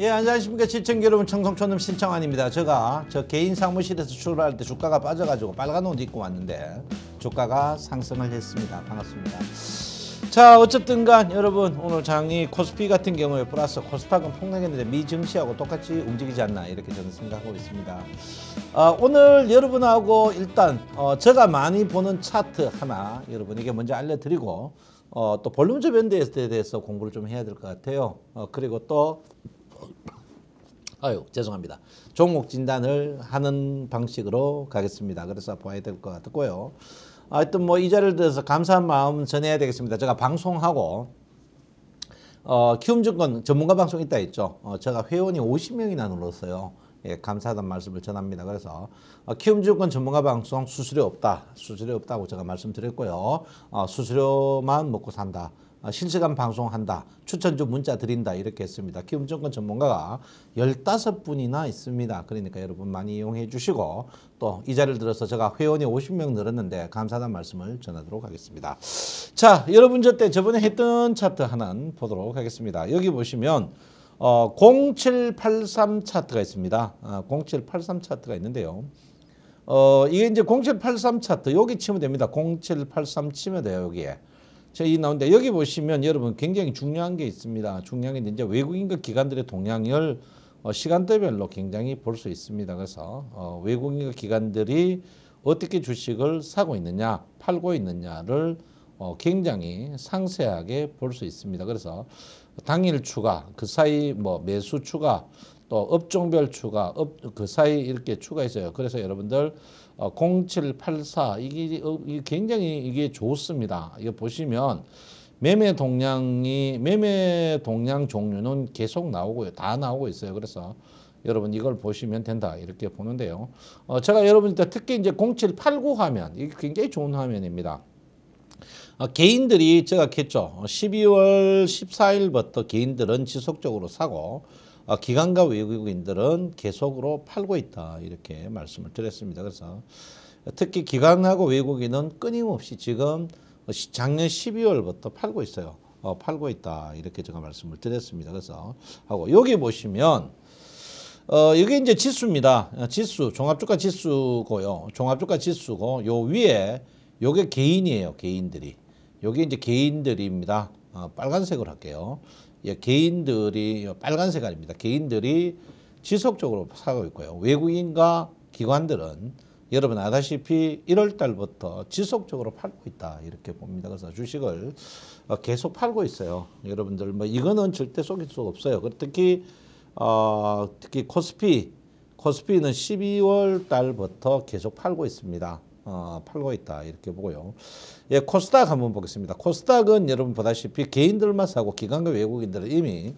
예, 안녕하십니까. 시청자 여러분, 청송촌놈 신청환입니다. 제가 저 개인 사무실에서 출발할때 주가가 빠져가지고 빨간 옷 입고 왔는데 주가가 상승을 했습니다. 반갑습니다. 자, 어쨌든 간 여러분, 오늘 장이 코스피 같은 경우에 플러스 코스닥은 폭락했는데 미증시하고 똑같이 움직이지 않나 이렇게 저는 생각하고 있습니다. 어, 오늘 여러분하고 일단 어, 제가 많이 보는 차트 하나 여러분에게 먼저 알려드리고 어, 또 볼륨 주변대에 대해서 공부를 좀 해야 될 것 같아요. 어, 그리고 또 아유 죄송합니다. 종목 진단을 하는 방식으로 가겠습니다. 그래서 봐야 될 것 같고요. 하여튼 뭐이 자리를 들어서 감사한 마음 전해야 되겠습니다. 제가 방송하고 어, 키움증권 전문가 방송 있다 했죠. 어, 제가 회원이 50명이나 눌었어요 예, 감사하다는 말씀을 전합니다. 그래서 어, 키움증권 전문가 방송 수수료 없다. 수수료 없다고 제가 말씀드렸고요. 어, 수수료만 먹고 산다. 아, 실시간 방송한다. 추천주 문자 드린다. 이렇게 했습니다. 키움증권 전문가가 15분이나 있습니다. 그러니까 여러분 많이 이용해 주시고 또 이 자리를 들어서 제가 회원이 50명 늘었는데 감사하다는 말씀을 전하도록 하겠습니다. 자, 여러분 저때 저번에 했던 차트 하나 보도록 하겠습니다. 여기 보시면 어, 0783 차트가 있습니다. 아, 0783 차트가 있는데요. 어, 이게 이제 0783 차트 여기 치면 됩니다. 0783 치면 돼요, 여기에. 자이 나온데 여기 보시면 여러분 굉장히 중요한 게 있습니다. 중요한 게 이제 외국인과 그 기관들의 동향을 어, 시간대별로 굉장히 볼 수 있습니다. 그래서 어, 외국인과 그 기관들이 어떻게 주식을 사고 있느냐, 팔고 있느냐를 어, 굉장히 상세하게 볼 수 있습니다. 그래서 당일 추가, 그 사이 뭐 매수 추가, 또 업종별 추가, 업, 그 사이 이렇게 추가 있어요. 그래서 여러분들 0784 어, 어, 이게 굉장히 이게 좋습니다. 이거 보시면 매매 동량이 매매 동량 종류는 계속 나오고요. 다 나오고 있어요. 그래서 여러분 이걸 보시면 된다 이렇게 보는데요. 어, 제가 여러분들 특히 이제 0789 화면 이게 굉장히 좋은 화면입니다. 어, 개인들이 제가 했죠. 12월 어, 14일부터 개인들은 지속적으로 사고 아, 기관과 외국인들은 계속으로 팔고 있다 이렇게 말씀을 드렸습니다. 그래서 특히 기관하고 외국인은 끊임없이 지금 작년 12월부터 팔고 있어요. 어, 팔고 있다 이렇게 제가 말씀을 드렸습니다. 그래서 하고 여기 보시면 어, 이게 이제 지수입니다. 어, 지수 종합주가 지수고요. 종합주가 지수고 요 위에 요게 개인이에요. 개인들이 요게 이제 개인들입니다. 어, 빨간색으로 할게요. 예, 개인들이 빨간 색아닙니다 개인들이 지속적으로 사고 있고요. 외국인과 기관들은 여러분 아다시피 1월 달부터 지속적으로 팔고 있다 이렇게 봅니다. 그래서 주식을 어, 계속 팔고 있어요. 여러분들 뭐 이거는 절대 속일 수 없어요. 특히 어, 특히 코스피 코스피는 12월 달부터 계속 팔고 있습니다. 어, 팔고 있다 이렇게 보고요. 예, 코스닥 한번 보겠습니다. 코스닥은 여러분 보다시피 개인들만 사고 기관과 외국인들은 이미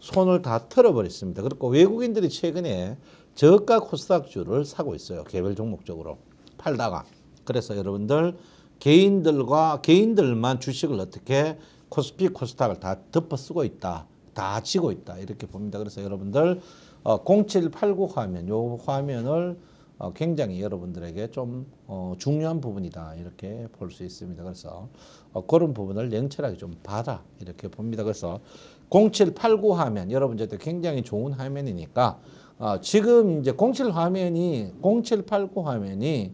손을 다 털어버렸습니다. 그리고 외국인들이 최근에 저가 코스닥주를 사고 있어요. 개별 종목적으로 팔다가 그래서 여러분들 개인들과 개인들만 주식을 어떻게 코스피 코스닥을 다 덮어 쓰고 있다. 다 지고 있다. 이렇게 봅니다. 그래서 여러분들 어, 0789 화면 요 화면을 어, 굉장히 여러분들에게 좀 어, 중요한 부분이다 이렇게 볼 수 있습니다. 그래서 어, 그런 부분을 냉철하게 좀 봐라 이렇게 봅니다. 그래서 0789 화면 여러분들한테 굉장히 좋은 화면이니까 지금 이제 07 화면이 0789 화면이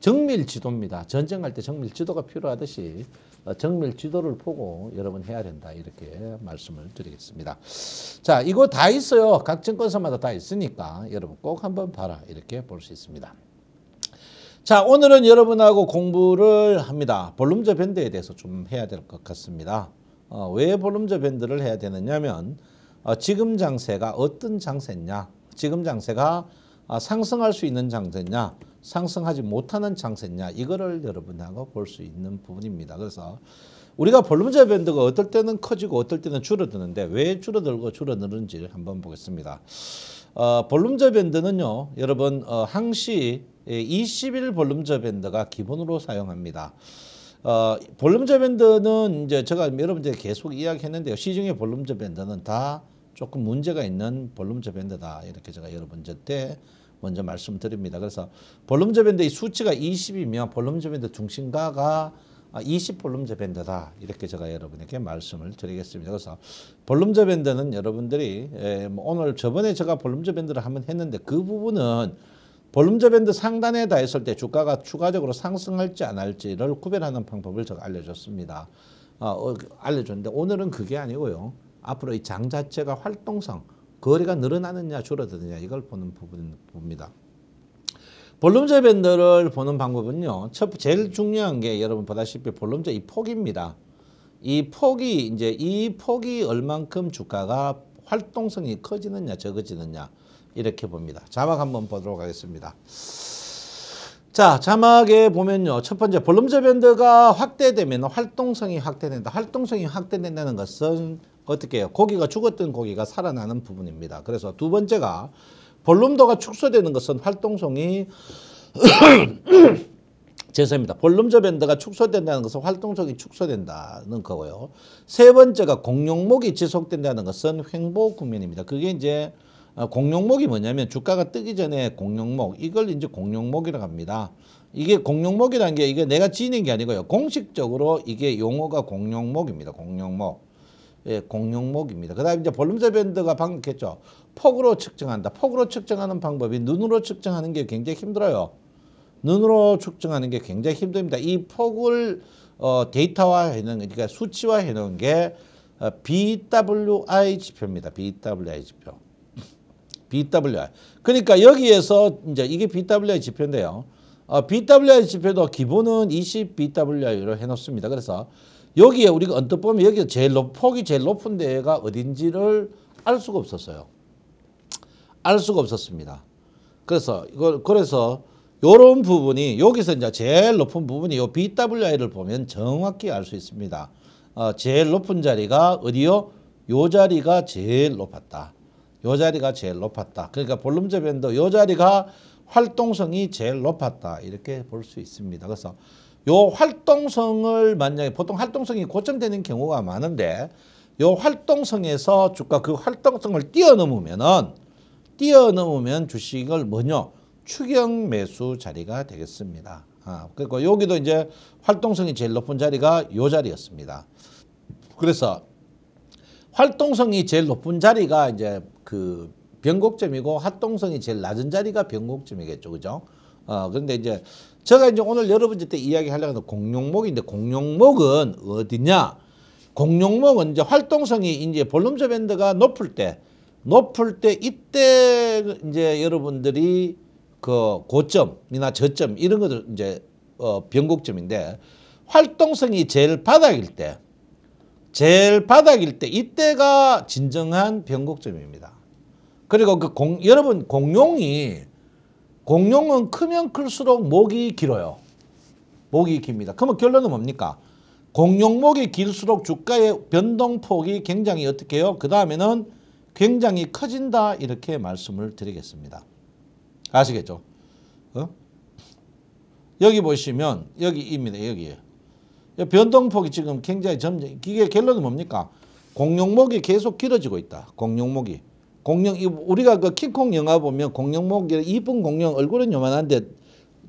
정밀 지도입니다. 전쟁할 때 정밀 지도가 필요하듯이 어, 정밀 지도를 보고 여러분 해야 된다 이렇게 말씀을 드리겠습니다. 자 이거 다 있어요. 각 증권사마다 다 있으니까 여러분 꼭 한번 봐라 이렇게 볼 수 있습니다. 자 오늘은 여러분하고 공부를 합니다. 볼륨저 밴드에 대해서 좀 해야 될 것 같습니다. 어, 왜 볼륨저 밴드를 해야 되느냐면 하 어, 지금 장세가 어떤 장세냐 지금 장세가 아, 상승할 수 있는 장세냐 상승하지 못하는 장세냐 이거를 여러분하고 볼 수 있는 부분입니다. 그래서 우리가 볼륨자 밴드가 어떨 때는 커지고 어떨 때는 줄어드는데 왜 줄어들고 줄어드는지 한번 보겠습니다. 어, 볼륨자 밴드는요. 여러분 어, 항시 20일 볼륨자 밴드가 기본으로 사용합니다. 어, 볼륨자 밴드는 이제 제가 여러분들 에게 계속 이야기했는데요. 시중에 볼륨자 밴드는 다 조금 문제가 있는 볼륨자 밴드다 이렇게 제가 여러분들 때 먼저 말씀드립니다. 그래서 볼륨저 밴드 이 수치가 20이면 볼륨저 밴드 중심가가 20 볼륨저 밴드다 이렇게 제가 여러분에게 말씀을 드리겠습니다. 그래서 볼륨저 밴드는 여러분들이 예, 뭐 오늘 저번에 제가 볼륨저 밴드를 한번 했는데 그 부분은 볼륨저 밴드 상단에 다했을때 주가가 추가적으로 상승할지 안 할지를 구별하는 방법을 제가 알려줬습니다. 아, 어, 알려줬는데 오늘은 그게 아니고요. 앞으로 이 장 자체가 활동성 거래가 늘어나느냐 줄어드느냐 이걸 보는 부분입니다. 볼륨제 밴드를 보는 방법은요. 첫 제일 중요한 게 여러분 보다시피 볼륨제 이 폭입니다. 이 폭이 이제 이 폭이 얼만큼 주가가 활동성이 커지느냐 적어지느냐 이렇게 봅니다. 자막 한번 보도록 하겠습니다. 자 자막에 보면요 첫 번째 볼륨제 밴드가 확대되면 활동성이 확대된다. 활동성이 확대된다는 것은 어떻게 해요? 고기가 죽었던 고기가 살아나는 부분입니다. 그래서 두 번째가 볼륨도가 축소되는 것은 활동성이 죄송합니다. 볼륨저 밴드가 축소된다는 것은 활동성이 축소된다는 거고요. 세 번째가 공룡목이 지속된다는 것은 횡보 국면입니다. 그게 이제 어, 공룡목이 뭐냐면 주가가 뜨기 전에 공룡목 이걸 이제 공룡목이라고 합니다. 이게 공룡목이라는 게 이게 내가 지는 게 아니고요. 공식적으로 이게 용어가 공룡목입니다. 공룡목. 예, 공룡목입니다그 다음에 이제 볼륨세 밴드가 방했죠 그렇죠. 폭으로 측정한다. 폭으로 측정하는 방법이 눈으로 측정하는 게 굉장히 힘들어요. 눈으로 측정하는 게 굉장히 힘듭니다. 이 폭을 어, 데이터화해놓은 그러니까 수치화해놓은 게 어, BWI 지표입니다. BWI 지표. BWI. 그러니까 여기에서 이제 이게 BWI 지표인데요. 어, BWI 지표도 기본은 20 BWI로 해놓습니다. 그래서 여기에 우리가 언뜻 보면 여기가 제일 높, 폭이 제일 높은 데가 어딘지를 알 수가 없었어요. 알 수가 없었습니다. 그래서 이걸 그래서 요런 부분이 여기서 이제 제일 높은 부분이 요 BWI를 보면 정확히 알 수 있습니다. 어, 제일 높은 자리가 어디요? 요 자리가 제일 높았다. 요 자리가 제일 높았다. 그러니까 볼륨제 밴드 요 자리가 활동성이 제일 높았다. 이렇게 볼 수 있습니다. 그래서 요 활동성을 만약에 보통 활동성이 고점되는 경우가 많은데 요 활동성에서 주가 그 활동성을 뛰어넘으면은 뛰어넘으면 주식을 뭐냐 추경 매수 자리가 되겠습니다. 아, 그리고 여기도 이제 활동성이 제일 높은 자리가 요 자리였습니다. 그래서 활동성이 제일 높은 자리가 이제 그 변곡점이고 활동성이 제일 낮은 자리가 변곡점이겠죠. 그죠? 어, 그런데 이제 제가 이제 오늘 여러분들 때 이야기하려고 하는 공룡목인데 공룡목은 어디냐? 공룡목은 이제 활동성이 이제 볼륨저 밴드가 높을 때 높을 때 이때 이제 여러분들이 그 고점이나 저점 이런 것들 이제 어 변곡점인데 활동성이 제일 바닥일 때 제일 바닥일 때 이때가 진정한 변곡점입니다. 그리고 그 공, 여러분 공룡이 공룡은 크면 클수록 목이 길어요. 목이 깁니다. 그러면 결론은 뭡니까? 공룡목이 길수록 주가의 변동폭이 굉장히 어떻게 해요? 그 다음에는 굉장히 커진다 이렇게 말씀을 드리겠습니다. 아시겠죠? 어? 여기 보시면 여기입니다. 여기 변동폭이 지금 굉장히 점점 이게 결론은 뭡니까? 공룡목이 계속 길어지고 있다. 공룡목이 공룡 우리가 그 킹콩 영화 보면 공룡목 이쁜 이 공룡 얼굴은 요만한데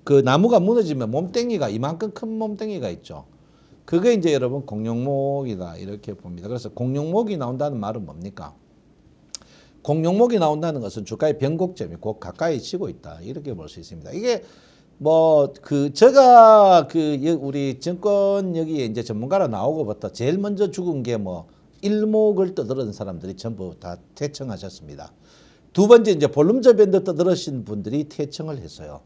그 나무가 무너지면 몸뚱이가 이만큼 큰 몸뚱이가 있죠. 그게 이제 여러분 공룡목이다 이렇게 봅니다. 그래서 공룡목이 나온다는 말은 뭡니까? 공룡목이 나온다는 것은 주가의 변곡점이 곧 가까이 치고 있다 이렇게 볼 수 있습니다. 이게 뭐 그 제가 그 우리 증권 여기 이제 전문가로 나오고부터 제일 먼저 죽은 게뭐 일목을 떠들은 사람들이 전부 다 퇴청하셨습니다. 두 번째 이제 볼륨저 밴드 떠들으신 분들이 퇴청을 했어요.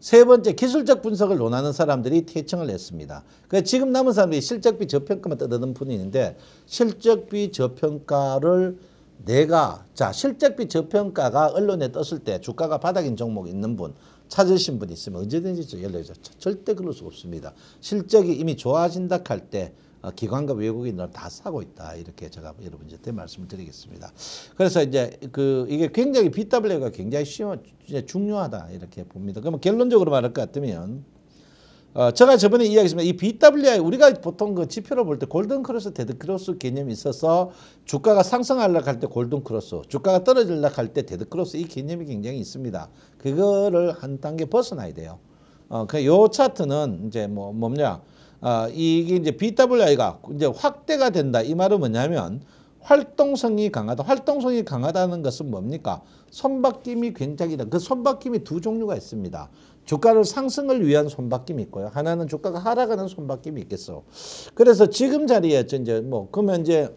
세 번째 기술적 분석을 논하는 사람들이 퇴청을 했습니다. 그러니까 지금 남은 사람들이 실적비 저평가만 떠드는 분이 있는데 실적비 저평가를 내가 자 실적비 저평가가 언론에 떴을 때 주가가 바닥인 종목 있는 분 찾으신 분 있으면 언제든지 연락해 주세요. 절대 그럴 수 없습니다. 실적이 이미 좋아진다 할때 아, 기관과 외국인들 다 사고 있다. 이렇게 제가 여러분한테 말씀을 드리겠습니다. 그래서 이제 그 이게 굉장히 BW가 굉장히 쉬워, 중요하다. 이렇게 봅니다. 그러면 결론적으로 말할 것 같으면 어, 제가 저번에 이야기했지만 이 BWI 우리가 보통 그 지표로 볼 때 골든 크로스 데드 크로스 개념이 있어서 주가가 상승하려고 할 때 골든 크로스 주가가 떨어지려고 할 때 데드 크로스 이 개념이 굉장히 있습니다. 그거를 한 단계 벗어나야 돼요. 어, 그요 차트는 이제 뭐 뭡냐 어, 이게 이제 BWI가 이제 확대가 된다. 이 말은 뭐냐면 활동성이 강하다. 활동성이 강하다는 것은 뭡니까? 손바뀜이 굉장히 다그 손바뀜이 두 종류가 있습니다. 주가를 상승을 위한 손바뀜이 있고요. 하나는 주가가 하락하는 손바뀜이 있겠어. 그래서 지금 자리에 이제 뭐 그러면 이제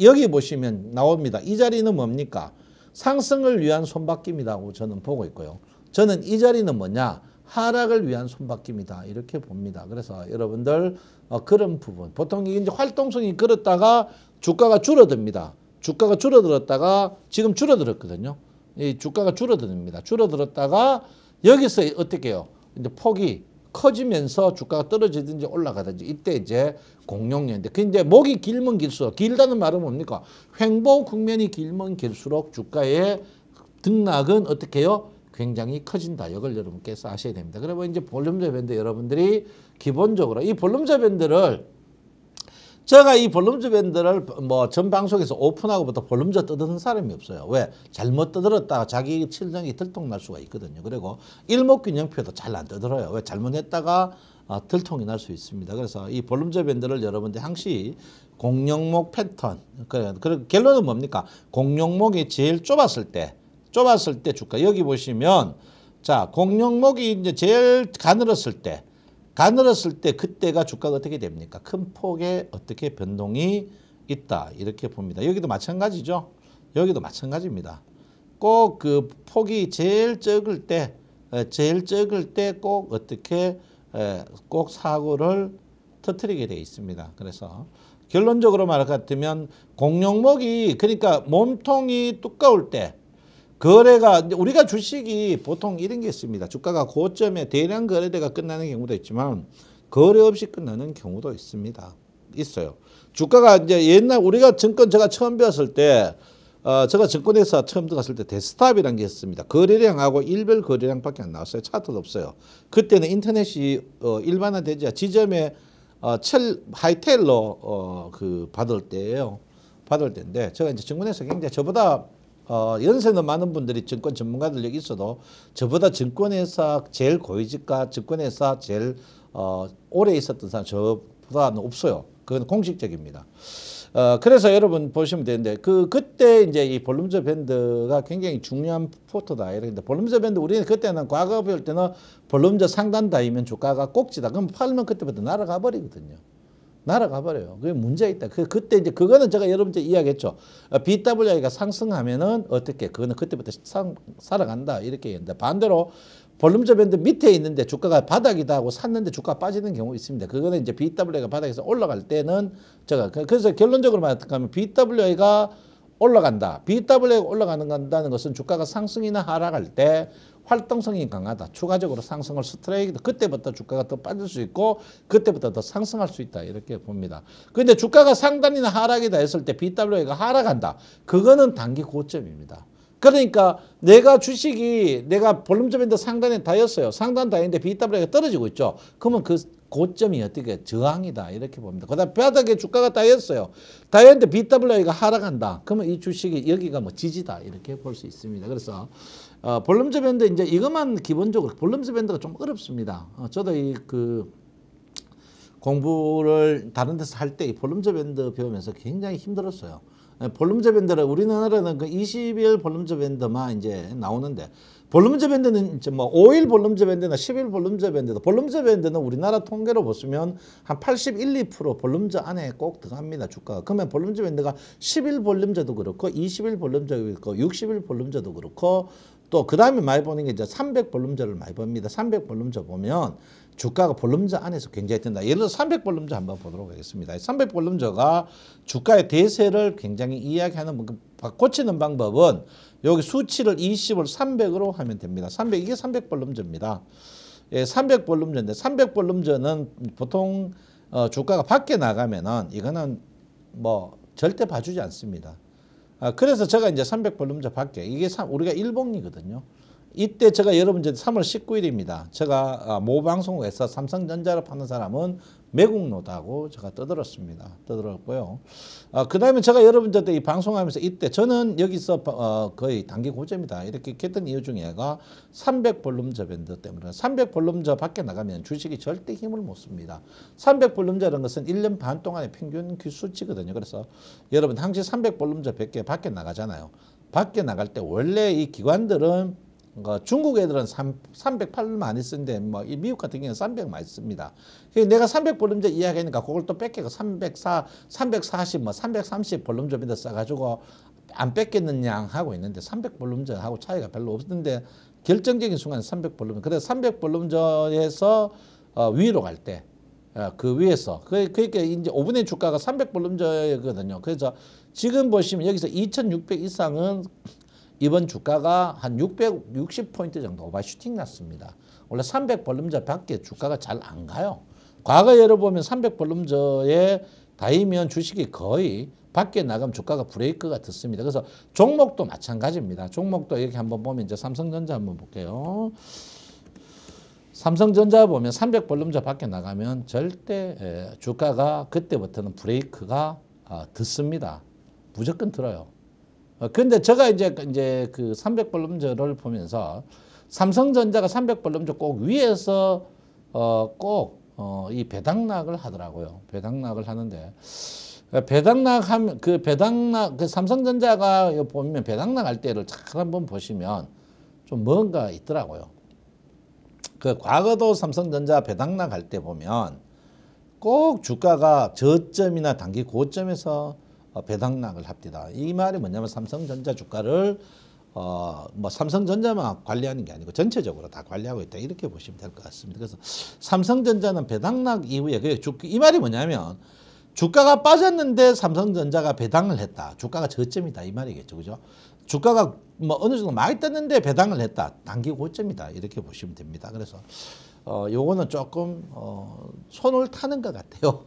여기 보시면 나옵니다. 이 자리는 뭡니까? 상승을 위한 손바뀜이라고 저는 보고 있고요. 저는 이 자리는 뭐냐? 하락을 위한 손바뀜니다 이렇게 봅니다. 그래서 여러분들 어, 그런 부분 보통 이제 활동성이 그었다가 주가가 줄어듭니다. 주가가 줄어들었다가 지금 줄어들었거든요. 이 주가가 줄어듭니다. 줄어들었다가 여기서 어떻게 해요? 이제 폭이 커지면서 주가가 떨어지든지 올라가든지 이때 이제 공룡년인데 근데 그 목이 길면 길수록 길다는 말은 뭡니까? 횡보 국면이 길면 길수록 주가의 등락은 어떻게 해요? 굉장히 커진다. 이걸 여러분께서 아셔야 됩니다. 그러면 이제 볼륨자 밴드 여러분들이 기본적으로 이 볼륨자 밴드를 제가 이 볼륨즈 밴드를 뭐 전 방송에서 오픈하고부터 볼륨즈 떠드 사람이 없어요. 왜? 잘못 떠었다가 자기 실정이 들통날 수가 있거든요. 그리고 일목균형표도 잘안떠어요 왜? 잘못했다가 아, 들통이 날 수 있습니다. 그래서 이 볼륨즈 밴드를 여러분들 항시 공룡목 패턴, 그그 결론은 그, 뭡니까? 공룡목이 제일 좁았을 때 좁았을 때 주가 여기 보시면 자 공룡목이 이제 제일 가늘었을 때 가늘었을 때 그때가 주가가 어떻게 됩니까? 큰폭에 어떻게 변동이 있다 이렇게 봅니다. 여기도 마찬가지죠. 여기도 마찬가지입니다. 꼭 그 폭이 제일 적을 때 제일 적을 때 꼭 어떻게 꼭 사고를 터트리게 돼 있습니다. 그래서 결론적으로 말할것 같으면 공룡목이 그러니까 몸통이 두꺼울 때 거래가 우리가 주식이 보통 이런 게 있습니다. 주가가 고점에 대량 거래대가 끝나는 경우도 있지만 거래 없이 끝나는 경우도 있습니다. 있어요. 주가가 이제 옛날 우리가 증권 제가 처음 배웠을 때 어, 제가 증권회사 처음 들어갔을 때 데스탑이라는 게 있습니다. 거래량하고 일별 거래량밖에 안 나왔어요. 차트도 없어요. 그때는 인터넷이 어, 일반화되지 지점에 어, 첼 하이텔로 어, 그 받을 때예요. 받을 때인데 제가 이제 증권회사 굉장히 저보다 어, 연세는 많은 분들이 증권 전문가들 여기 있어도 저보다 증권회사 제일 고위직과 증권회사 제일 어, 오래 있었던 사람 저보다는 없어요. 그건 공식적입니다. 어, 그래서 여러분 보시면 되는데 그 그때 이제 이볼룸저 밴드가 굉장히 중요한 포트다 이는데볼룸저 밴드 우리는 그때는 과거 배 때는 볼룸저 상단다이면 주가가 꼭지다 그럼 팔면 그때부터 날아가 버리거든요. 날아가 버려요. 그게 문제 있다. 그, 그때 이제 그거는 제가 여러분께 이야기했죠. 어, BWI가 상승하면은 어떻게 그거는 그때부터 상, 살아간다 이렇게 얘기했는데 반대로 볼륨저 밴드 밑에 있는데 주가가 바닥이다 하고 샀는데 주가 빠지는 경우 있습니다. 그거는 이제 BWI가 바닥에서 올라갈 때는 제가 그, 그래서 결론적으로 말하면 BWI가 올라간다. BWI가 올라가는 간다는 것은 주가가 상승이나 하락할 때 활동성이 강하다. 추가적으로 상승을 스트라이크도 그때부터 주가가 더 빠질 수 있고 그때부터 더 상승할 수 있다. 이렇게 봅니다. 그런데 주가가 상단이나 하락이다 했을 때 BWA가 하락한다. 그거는 단기 고점입니다. 그러니까 내가 주식이 내가 볼륨점인데 상단에 닿였어요. 상단 닿인데 BWA가 떨어지고 있죠. 그러면 그 고점이 어떻게 저항이다 이렇게 봅니다. 그다음 바닥에 주가가 닿였어요. 닿였는데 BWA가 하락한다. 그러면 이 주식이 여기가 뭐 지지다 이렇게 볼 수 있습니다. 그래서 어, 볼럼즈 밴드 이제 이것만 기본적으로 볼럼즈 밴드가 좀 어렵습니다. 어, 저도 이 그 공부를 다른 데서 할 때 이 볼럼즈 밴드 배우면서 굉장히 힘들었어요. 예, 볼룸제 밴드를 우리나라는 그 20일 볼룸제 밴드만 이제 나오는데 볼룸제 밴드는 이제 뭐 5일 볼룸제 밴드나 10일 볼룸제 밴드도 볼룸제 밴드는 우리나라 통계로 보시면 한 81, 2% 볼룸제 안에 꼭 들어갑니다 주가가 그러면 볼룸제 밴드가 10일 볼룸제도 그렇고 20일 볼룸제도 그렇고 60일 볼룸제도 그렇고 또그 다음에 많이 보는 게 이제 300볼륨저를 많이 봅니다. 300볼륨저 보면 주가가 볼륨저 안에서 굉장히 뜬다. 예를 들어 300볼륨저 한번 보도록 하겠습니다. 300볼륨저가 주가의 대세를 굉장히 이야기하는 고치는 방법은 여기 수치를 20을 300으로 하면 됩니다. 300 이게 300볼륨저입니다. 예, 300볼륨저인데 300볼륨저는 보통 어, 주가가 밖에 나가면은 이거는 뭐 절대 봐주지 않습니다. 아, 그래서 제가 이제 3 0 0볼룸자 받게 이게 우리가 일봉리거든요 이때 제가 여러분들 3월 19일입니다. 제가 아, 모방송에서 삼성전자를 파는 사람은 매국노다고 제가 떠들었습니다. 떠들었고요. 어, 아, 그 다음에 제가 여러분들한테 이 방송하면서 이때 저는 여기서 어, 거의 단기 고점이다. 이렇게 했던 이유 중에 가 300볼륨저 밴드 때문에 300볼륨저 밖에 나가면 주식이 절대 힘을 못 씁니다. 300볼륨저라는 것은 1년 반 동안의 평균 수치거든요. 그래서 여러분 항시 300볼륨저 밖에 나가잖아요. 밖에 나갈 때 원래 이 기관들은 그러니까 중국 애들은 3, 308 많이 쓰는데 뭐이 미국 같은 경우는 300 많이 씁니다. 내가 300 볼륨제 이야기하니까 그걸 또 뺏기고 304, 340, 뭐330 볼륨제입니다 써가지고 안뺏겠느냐 하고 있는데 300 볼륨제하고 차이가 별로 없는데 결정적인 순간 300 볼륨제. 그래서 300 볼륨제에서 어, 위로 갈 때. 어, 그 위에서 그, 그러니까 이제 5분의 주가가 300 볼륨제거든요. 그래서 지금 보시면 여기서 2,600 이상은 이번 주가가 한 660포인트 정도 오바슈팅 났습니다. 원래 300벌름저 밖에 주가가 잘 안 가요. 과거 예를 보면 300벌름저에 다이면 주식이 거의 밖에 나가면 주가가 브레이크가 듣습니다. 그래서 종목도 마찬가지입니다. 종목도 이렇게 한번 보면 이제 삼성전자 한번 볼게요. 삼성전자 보면 300벌름저 밖에 나가면 절대 예, 주가가 그때부터는 브레이크가 듣습니다. 아, 무조건 들어요. 어, 근데 제가 이제, 그, 이제 그 300볼륨저를 보면서 삼성전자가 300볼륨저 꼭 위에서 어, 꼭, 어, 이 배당락을 하더라고요. 배당락을 하는데. 어, 배당락 하면, 그 배당락, 그 삼성전자가 보면 배당락 할 때를 잘 한번 보시면 좀 뭔가 있더라고요. 그 과거도 삼성전자 배당락 할 때 보면 꼭 주가가 저점이나 단기 고점에서 어, 배당락을 합디다. 이 말이 뭐냐면 삼성전자 주가를 어, 뭐 삼성전자만 관리하는 게 아니고 전체적으로 다 관리하고 있다 이렇게 보시면 될 것 같습니다. 그래서 삼성전자는 배당락 이후에 그이 말이 뭐냐면 주가가 빠졌는데 삼성전자가 배당을 했다. 주가가 저점이다 이 말이겠죠, 그죠? 주가가 뭐 어느 정도 많이 떴는데 배당을 했다. 단기 고점이다 이렇게 보시면 됩니다. 그래서 어, 요거는 조금 어, 손을 타는 것 같아요.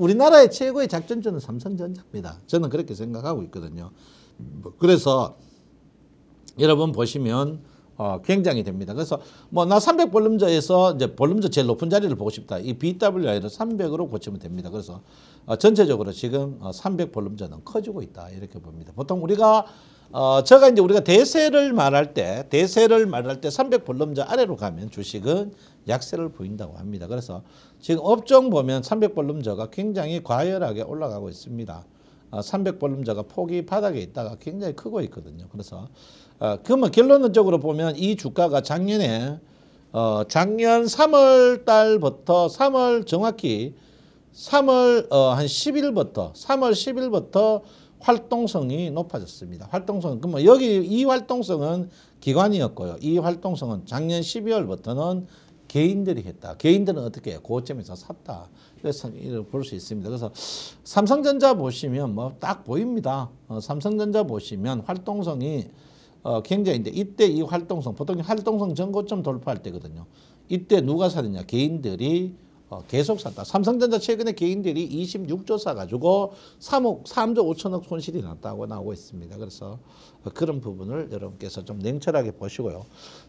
우리나라의 최고의 작전주는 삼성전자입니다. 저는 그렇게 생각하고 있거든요. 뭐, 그래서 여러분 보시면 어, 굉장히 됩니다. 그래서 뭐 나 300 볼륨저에서 이제 볼륨저 제일 높은 자리를 보고 싶다. 이 BWI를 300으로 고치면 됩니다. 그래서 어, 전체적으로 지금 어, 300 볼륨저는 커지고 있다. 이렇게 봅니다. 보통 우리가 어, 제가 이제 우리가 대세를 말할 때 대세를 말할 때 300 볼륨저 아래로 가면 주식은 약세를 보인다고 합니다. 그래서 지금 업종 보면 300볼름저가 굉장히 과열하게 올라가고 있습니다. 300볼름저가 아, 폭이 바닥에 있다가 굉장히 크고 있거든요. 그래서 아, 그러면 결론적으로 보면 이 주가가 작년에 어, 작년 3월 달부터 3월 정확히 3월 어, 한 10일부터 3월 10일부터 활동성이 높아졌습니다. 활동성 은 그러면 여기 이 활동성은 기관이었고요. 이 활동성은 작년 12월부터는 개인들이 했다. 개인들은 어떻게 고점에서 샀다. 그래서 이를 볼수 있습니다. 그래서 삼성전자 보시면 뭐 딱 보입니다. 어, 삼성전자 보시면 활동성이 어, 굉장히 인제 이때 이 활동성 보통 활동성 전고점 돌파할 때거든요. 이때 누가 사느냐 개인들이 어, 계속 샀다. 삼성전자 최근에 개인들이 26조 사가지고 3억, 3조 5천억 손실이 났다고 나오고 있습니다. 그래서 그런 부분을 여러분께서 좀 냉철하게 보시고요.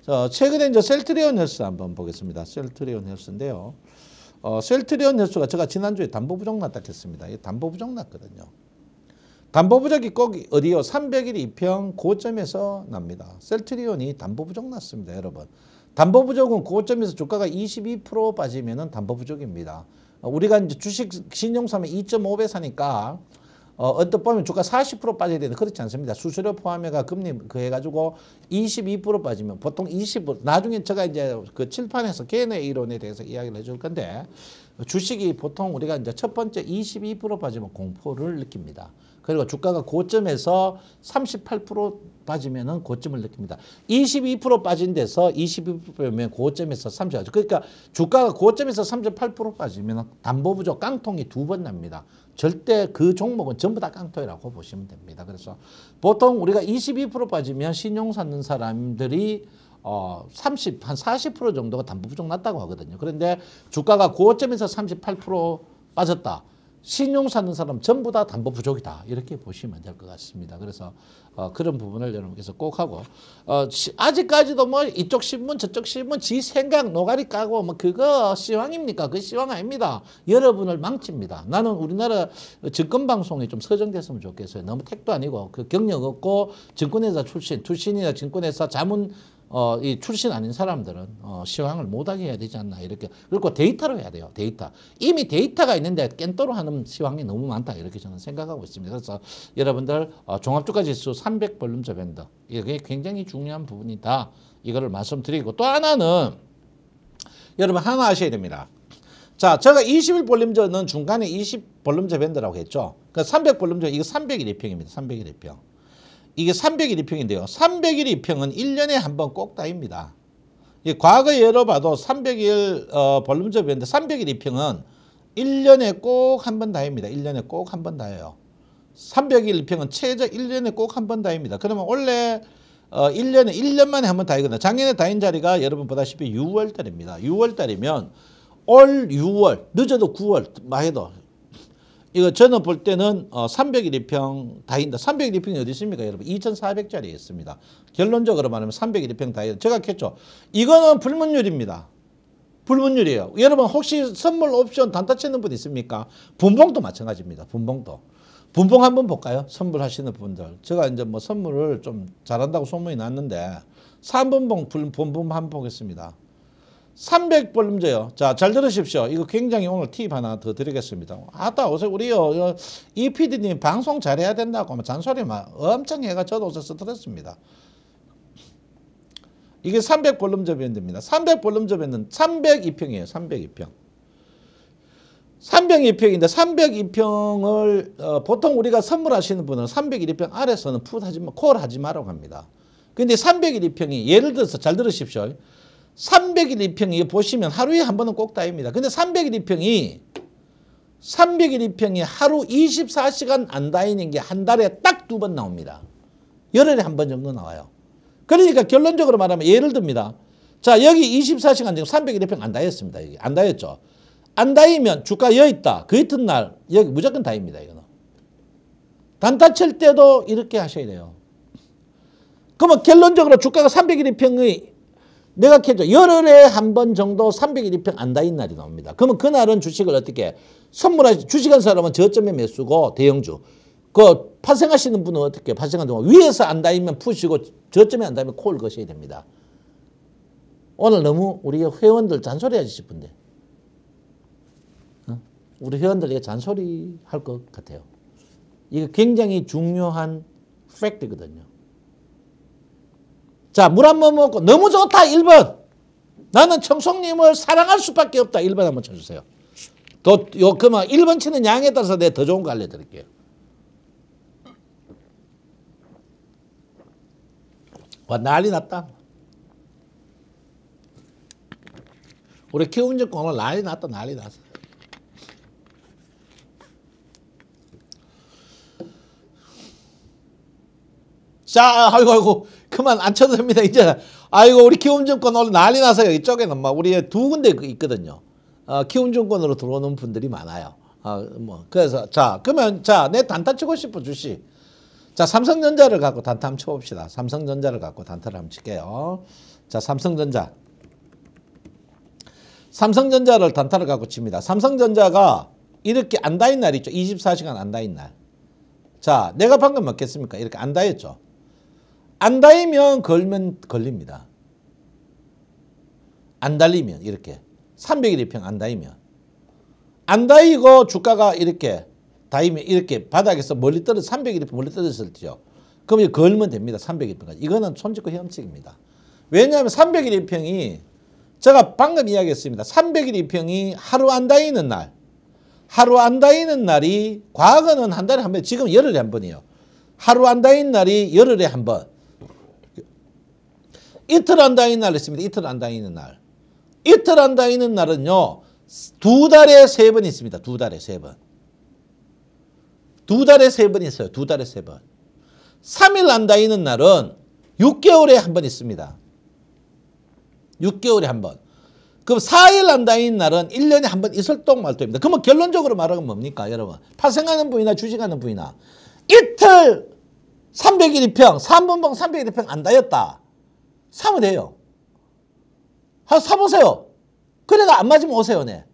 어, 최근에 이제 셀트리온 헬스 한번 보겠습니다. 셀트리온 헬스인데요. 어, 셀트리온 헬스가 제가 지난주에 담보 부족 났다 했습니다. 담보 부족 났거든요. 담보 부족이 꼭 어디요? 300일 2평 고점에서 납니다. 셀트리온이 담보 부족 났습니다, 여러분. 담보 부족은 고점에서 주가가 22% 빠지면은 담보 부족입니다. 어, 우리가 이제 주식 신용 사면 2.5배 사니까 어, 언뜻 보면 주가 40% 빠져야 되는데 그렇지 않습니다. 수수료 포함해가 금리 그 해가지고 22% 빠지면 보통 20% 나중에 제가 이제 그 칠판에서 개인의 이론에 대해서 이야기를 해줄 건데 주식이 보통 우리가 이제 첫 번째 22% 빠지면 공포를 느낍니다. 그리고 주가가 고점에서 38% 빠지면은 고점을 느낍니다. 22% 빠진 데서 22%면 고점에서 30. 그러니까 주가가 고점에서 3.8% 빠지면 담보 부족 깡통이 두 번 납니다. 절대 그 종목은 전부 다 깡통이라고 보시면 됩니다. 그래서 보통 우리가 22% 빠지면 신용 사는 사람들이 어, 30, 한 40% 정도가 담보 부족 났다고 하거든요. 그런데 주가가 고점에서 38% 빠졌다. 신용 쌓는 사람 전부 다 담보 부족이다. 이렇게 보시면 될 것 같습니다. 그래서 어, 그런 부분을 여러분께서 꼭 하고 어, 시, 아직까지도 뭐 이쪽 신문 저쪽 신문 지 생각 노가리 까고 뭐 그거 시황입니까? 그 시황 아닙니다. 여러분을 망칩니다. 나는 우리나라 증권방송에좀 서정됐으면 좋겠어요. 너무 택도 아니고 그 경력 없고 증권회사 출신, 출신이나 증권회사 자문 어, 이 출신 아닌 사람들은 어, 시황을 못하게 해야 되지 않나 이렇게 그리고 데이터로 해야 돼요 데이터 이미 데이터가 있는데 깬또로 하는 시황이 너무 많다 이렇게 저는 생각하고 있습니다 그래서 여러분들 어, 종합주가지수 300 볼륨저 밴드 이게 굉장히 중요한 부분이다 이거를 말씀드리고 또 하나는 여러분 하나 아셔야 됩니다 자 제가 20일 볼륨저는 중간에 20 볼륨저 밴드라고 했죠 그 300 그러니까 볼륨저 이거 300일 2평입니다 300일 2평 이게 300일 이평인데요. 300일 이평은 1년에 한 번꼭 따입니다. 과거 예로 봐도 300일 어, 벌금접이었는데 300일 이평은 1년에 꼭 한 번 다입니다. 1년에 꼭 한 번 다해요. 300일 이평은 최저 1년에 꼭 한 번 다입니다. 그러면 원래 어, 1년에 1년 만에 한 번 다이거든요. 작년에 다인 자리가 여러분 보다시피 6월달입니다. 6월달이면 올 6월, 늦어도 9월, 마해도 이거 저는 볼 때는 어 301평 다인다. 301평이 어디 있습니까, 여러분? 2,400짜리에 있습니다. 결론적으로 말하면 301평 다인다. 제가 했죠. 이거는 불문율입니다. 불문율이에요. 여러분 혹시 선물 옵션 단타 치는 분 있습니까? 분봉도 마찬가지입니다. 분봉도. 분봉 한번 볼까요? 선물하시는 분들. 제가 이제 뭐 선물을 좀 잘한다고 소문이 났는데 3분봉 분봉 한번 보겠습니다. 300벌금 져요. 자, 잘 들으십시오. 이거 굉장히 오늘 팁 하나 더 드리겠습니다. 아따, 오세 우리요. 이 PD님 방송 잘해야 된다고 잔소리 만 엄청 해가 저도 어제 스트레스니다 이게 300벌금 접이면 됩니다. 300벌금 접에는 302평이에요. 302평. 302평인데 302평을 어, 보통 우리가 선물하시는 분은 301평 아래서는 풋 하지 마, 콜 하지 마라고 합니다. 근데 301평이 예를 들어서 잘 들으십시오. 300일 2평이 보시면 하루에 한 번은 꼭 다입니다. 근데 300일 2평이 300일 2평이 하루 24시간 안 다니는 게 한 달에 딱 두 번 나옵니다. 열흘에 한 번 정도 나와요. 그러니까 결론적으로 말하면 예를 듭니다. 자 여기 24시간 지금 300일 2평 안 다녔습니다. 여기 안 다녔죠. 안 다니면 주가 여 있다. 그 이튿날 여기 무조건 다입니다. 이거는. 단타 칠 때도 이렇게 하셔야 돼요. 그러면 결론적으로 주가가 300일 2평의 내가 캐죠. 열흘에 한 번 정도 301평 0 안다인 날이 나옵니다. 그러면 그날은 주식을 어떻게 선물하시, 주식한 사람은 저점에 매수고 대형주. 그 파생하시는 분은 어떻게 파생한 동안 위에서 안다이면 푸시고 저점에 안다이면 콜 거셔야 됩니다. 오늘 너무 우리 회원들 잔소리하지 싶은데. 어? 우리 회원들이 잔소리 할 것 같아요. 이거 굉장히 중요한 팩트거든요. 자, 물 한 번 먹고 너무 좋다. 1번. 나는 청송님을 사랑할 수밖에 없다. 1번 한번 쳐주세요. 또, 요, 그만 1번 치는 양에 따라서 내가 더 좋은 거 알려드릴게요. 와, 난리 났다. 우리 키움증권 오늘 난리 났다. 난리 났어. 자, 아이고, 아이고. 그만 안 쳐도 됩니다. 이제 아이고 우리 키움증권 오늘 난리 나서 여기 쪽에는 막 뭐 우리 두 군데 그 있거든요. 어, 키움증권으로 들어오는 분들이 많아요. 어, 뭐 그래서 자 그러면 자내 단타 치고 싶어 주시. 자 삼성전자를 갖고 단타 한번 쳐봅시다. 삼성전자를 갖고 단타를 한번 칠게요. 자 삼성전자. 삼성전자를 단타를 갖고 칩니다. 삼성전자가 이렇게 안 닿은 날 있죠. 24시간 안 닿은 날. 자, 내가 방금 먹겠습니까? 이렇게 안 닿였죠. 안 닿으면 걸면 걸립니다. 안 달리면 이렇게 300일의 평안 닿으면 안 닿이고 주가가 이렇게 닿으면 이렇게 바닥에서 멀리 떨어 300일의 멀리 떨어졌을 때요. 그럼 걸면 됩니다. 3 0 0일 평까지. 이거는 손짓고 헤엄치입니다 왜냐하면 300일의 평이 제가 방금 이야기했습니다. 300일의 평이 하루 안 닿이는 날 하루 안 닿이는 날이 과거는 한 달에 한 번, 지금 열흘에 한 번이에요. 하루 안 닿인 날이 열흘에 한 번. 이틀 안 다니는 날 있습니다. 이틀 안 다니는 날. 이틀 안 다니는 날은요. 두 달에 세 번 있습니다. 두 달에 세 번. 두 달에 세 번 있어요. 두 달에 세 번. 3일 안 다니는 날은 6개월에 한 번 있습니다. 6개월에 한 번. 그럼 4일 안 다니는 날은 1년에 한 번있을똥 말도입니다. 그러면 결론적으로 말하면 뭡니까 여러분. 파생하는 분이나 주식하는 분이나 이틀 301평, 3분봉 301평 안 다녔다. 사면 돼요. 한 사보세요. 그래가 안 맞으면 오세요, 네.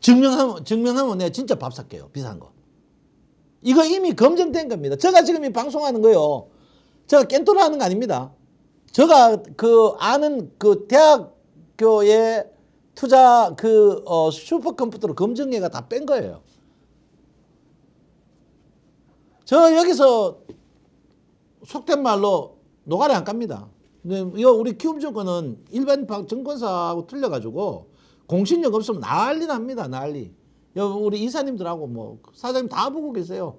증명하면, 증명하면 내 네, 진짜 밥 살게요. 비싼 거. 이거 이미 검증된 겁니다. 제가 지금 이 방송하는 거요. 제가 깬또 하는 거 아닙니다. 제가 그 아는 그 대학교의 투자 그어 슈퍼컴퓨터로 검증해가 다 뺀 거예요. 저 여기서 속된 말로 노가리 안 깝니다. 근데 네, 이거 우리 키움 증권은 일반 증권사하고 틀려가지고 공신력 없으면 난리 납니다. 난리. 우리 이사님들하고 뭐 사장님 다 보고 계세요.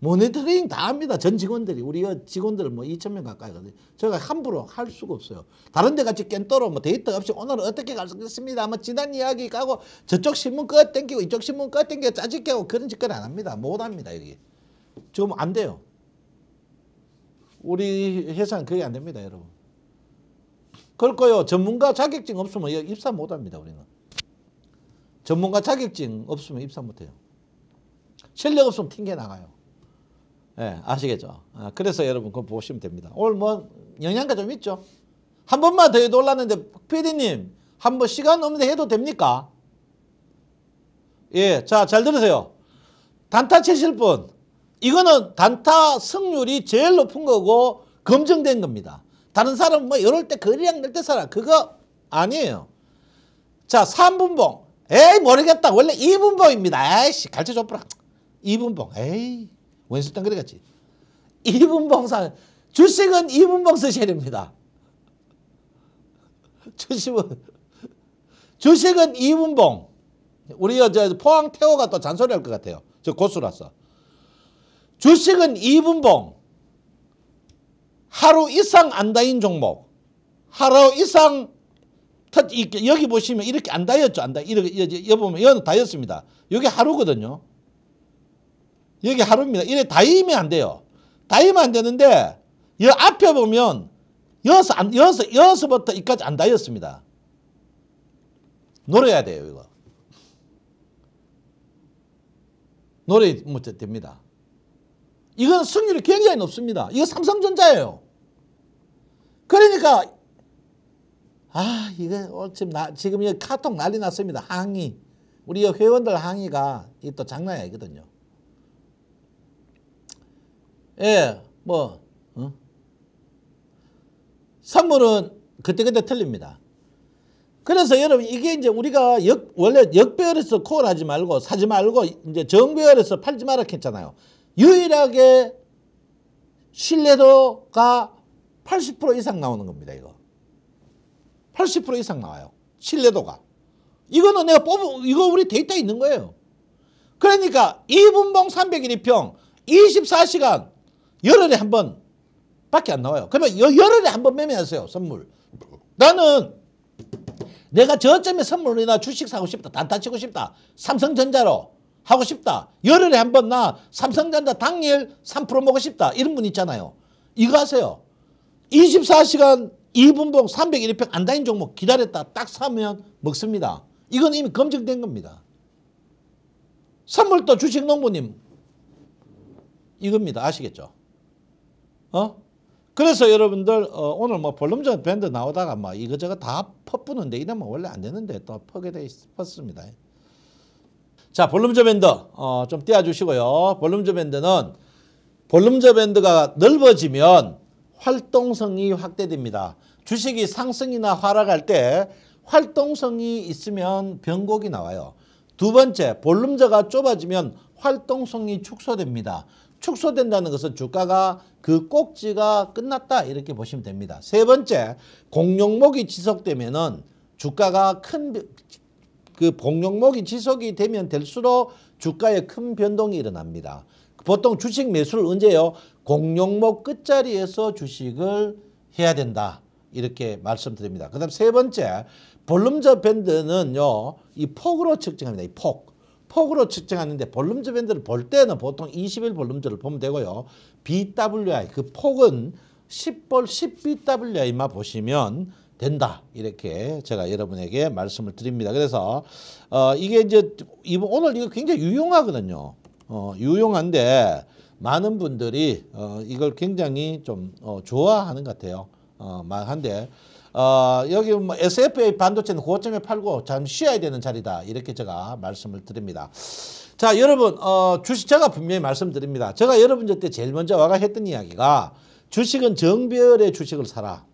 모니터링 다 합니다. 전 직원들이. 우리 직원들 뭐 2천 명 가까이거든요. 저가 함부로 할 수가 없어요. 다른 데 같이 깬떠로 뭐 데이터 없이 오늘 어떻게 갈가있습니다뭐 지난 이야기 까고 저쪽 신문 꺼 땡기고 이쪽 신문 꺼 땡기고 짜증게 고 그런 짓거리 안 합니다. 못 합니다. 여기. 지금 안 돼요. 우리 회사는 그게 안 됩니다. 여러분. 그럴 거요. 전문가 자격증 없으면 입사 못 합니다, 우리는. 전문가 자격증 없으면 입사 못 해요. 실력 없으면 튕겨 나가요. 예, 네, 아시겠죠? 아, 그래서 여러분 그거 보시면 됩니다. 오늘 뭐 영양가 좀 있죠? 한 번만 더 해도 올랐는데 PD님 한 번 시간 없는데 해도 됩니까? 예, 자잘 들으세요. 단타 치실 분 이거는 단타 승률이 제일 높은 거고 검증된 겁니다. 다른 뭐 사람 은뭐 이럴 때 거리랑 낼때 살아. 그거 아니에요. 자, 3분봉. 에이, 모르겠다. 원래 2분봉입니다. 에이씨 갈치 줘보라. 2분봉. 에이, 원수 땐 그래갔지. 2분봉 사, 주식은 2분봉 쓰셔야 됩니다. 주식은, 주식은 2분봉. 우리 저 포항 태호가 또 잔소리 할 것 같아요. 저 고수라서. 주식은 2분봉. 하루 이상 안 다인 종목, 하루 이상 여기 보시면 이렇게 안 다였죠. 안 다. 이렇게 여 보면 이건 다였습니다. 여기 하루거든요. 여기 하루입니다. 이래 다이면 안 돼요. 다이면 안 되는데 여 앞에 보면 여서안 여섯 여섯부터 이까지 안 다였습니다. 노려야 돼요, 이거. 노래 못 됩니다. 이건 승률이 굉장히 높습니다. 이거 삼성전자예요. 그러니까 아 이거 어, 지금 나, 지금 이 카톡 난리 났습니다. 항의. 우리 회원들 항의가 이또 장난이 거든요 예, 뭐 어? 선물은 그때그때 틀립니다. 그래서 여러분 이게 이제 우리가 역, 원래 역배열에서 코어하지 말고 사지 말고 이제 정배열에서 팔지 말라 했잖아요. 유일하게 신뢰도가 80% 이상 나오는 겁니다, 이거. 80% 이상 나와요. 신뢰도가. 이거는 내가 뽑은, 이거 우리 데이터 있는 거예요. 그러니까 2분봉 301평 24시간 열흘에 한 번 밖에 안 나와요. 그러면 여, 열흘에 한 번 매매하세요, 선물. 나는 내가 저점에 선물이나 주식 사고 싶다. 단타 치고 싶다. 삼성전자로 하고 싶다. 열흘에 한 번 나 삼성전자 당일 3% 먹고 싶다. 이런 분 있잖아요. 이거 하세요. 24시간 2분봉 3 0 0 1 0안다닌 종목 기다렸다 딱 사면 먹습니다. 이건 이미 검증된 겁니다. 선물도 주식농부님 이겁니다. 아시겠죠? 어? 그래서 여러분들 어, 오늘 뭐 볼륨전 밴드 나오다가 막 이거저거 다 퍼부는데 이러면 뭐 원래 안 되는데 또 퍼게 돼었습니다자볼륨전 밴드 어, 좀 띄워주시고요. 볼륨전 밴드는 볼륨전 밴드가 넓어지면 활동성이 확대됩니다. 주식이 상승이나 하락할 때 활동성이 있으면 변곡이 나와요. 두 번째, 볼륨자가 좁아지면 활동성이 축소됩니다. 축소된다는 것은 주가가 그 꼭지가 끝났다 이렇게 보시면 됩니다. 세 번째, 공룡목이 지속되면은 주가가 큰 그 공룡목이 지속이 되면 될수록 주가에 큰 변동이 일어납니다. 보통 주식 매수를 언제요? 공용목 끝자리에서 주식을 해야 된다. 이렇게 말씀드립니다. 그 다음 세 번째, 볼륨저 밴드는요. 이 폭으로 측정합니다. 이 폭. 폭으로 측정하는데 볼륨저 밴드를 볼 때는 보통 2일 볼륨저를 보면 되고요. BWI, 그 폭은 10볼 10BWI만 보시면 된다 이렇게 제가 여러분에게 말씀을 드립니다. 그래서 어 이게 이제 이번 오늘 이거 굉장히 유용하거든요. 어 유용한데 많은 분들이 어, 이걸 굉장히 좀 어, 좋아하는 것 같아요. 어, 한데 어, 여기 뭐 SFA 반도체는 고점에 팔고 잠 쉬어야 되는 자리다 이렇게 제가 말씀을 드립니다. 자 여러분 어, 주식 제가 분명히 말씀드립니다. 제가 여러분들 때 제일 먼저 와가 했던 이야기가 주식은 정배열의 주식을 사라.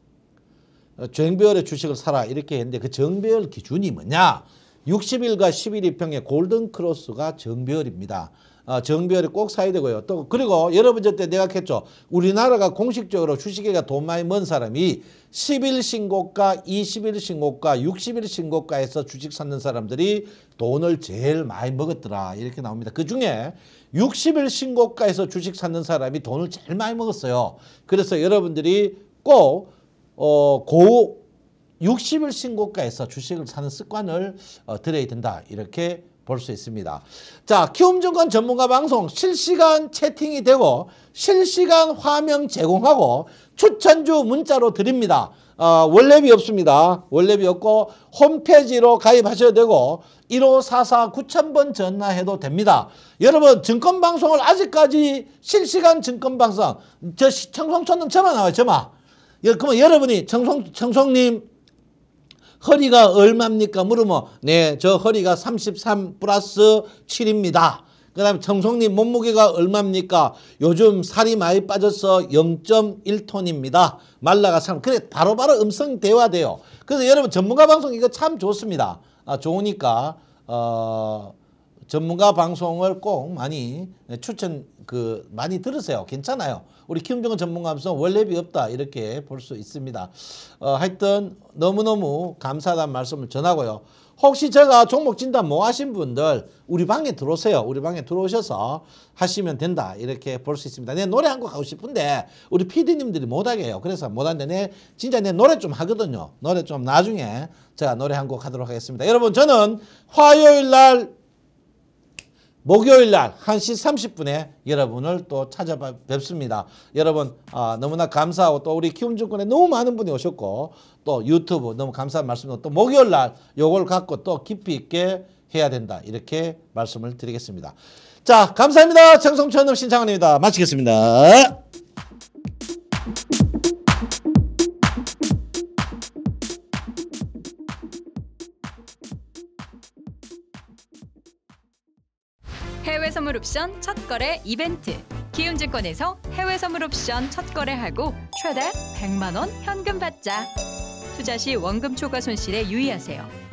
어, 정배열의 주식을 사라 이렇게 했는데 그 정배열 기준이 뭐냐 60일과 11일평의 골든크로스가 정배열입니다. 어, 정비열이꼭 사야 되고요. 또 그리고 여러분저 때 내가 했죠. 우리나라가 공식적으로 주식회가 돈 많이 번 사람이 10일 신고가, 20일 신고가, 60일 신고가에서 주식 샀는 사람들이 돈을 제일 많이 먹었더라 이렇게 나옵니다. 그중에 60일 신고가에서 주식 샀는 사람이 돈을 제일 많이 먹었어요. 그래서 여러분들이 꼭 어, 고 60일 신고가에서 주식을 사는 습관을 어, 들여야 된다 이렇게 볼수 있습니다. 자, 키움증권 전문가 방송 실시간 채팅이 되고 실시간 화면 제공하고 추천주 문자로 드립니다. 어, 원래비 없습니다. 원래비 없고 홈페이지로 가입하셔야 되고 1544 9000번 전화해도 됩니다. 여러분 증권방송을 아직까지 실시간 증권방송 저 청송촌은 저만 나와요. 저만. 그러면 여러분이 청송, 청송님 허리가 얼마입니까? 물으면 네, 저 허리가 33 플러스 7입니다. 그 다음에 정성님 몸무게가 얼마입니까? 요즘 살이 많이 빠져서 0.1톤입니다. 말라가 참 그래 바로바로 바로 음성 대화돼요. 그래서 여러분 전문가 방송 이거 참 좋습니다. 아, 좋으니까 어, 전문가 방송을 꼭 많이 추천 그 많이 들으세요. 괜찮아요. 우리 키 김종근 전문가 하면서 월렙이 없다 이렇게 볼 수 있습니다. 어, 하여튼 너무너무 감사하다는 말씀을 전하고요. 혹시 제가 종목 진단 뭐 하신 분들 우리 방에 들어오세요. 우리 방에 들어오셔서 하시면 된다. 이렇게 볼 수 있습니다. 내 노래 한 곡 하고 싶은데 우리 피디님들이 못하게 해요. 그래서 못하는데 내 진짜 내 노래 좀 하거든요. 노래 좀 나중에 제가 노래 한 곡 하도록 하겠습니다. 여러분 저는 화요일 날 목요일 날 1시 30분에 여러분을 또 찾아뵙습니다. 여러분 어, 너무나 감사하고 또 우리 키움증권에 너무 많은 분이 오셨고 또 유튜브 너무 감사한 말씀도 또 목요일 날 요걸 갖고 또 깊이 있게 해야 된다 이렇게 말씀을 드리겠습니다. 자 감사합니다. 청송천음 신창원입니다. 마치겠습니다. 선물 옵션 첫 거래 이벤트. 기움증권에서 해외 선물 옵션 첫 거래하고 최대 100만 원 현금 받자. 투자 시 원금 초과 손실에 유의하세요.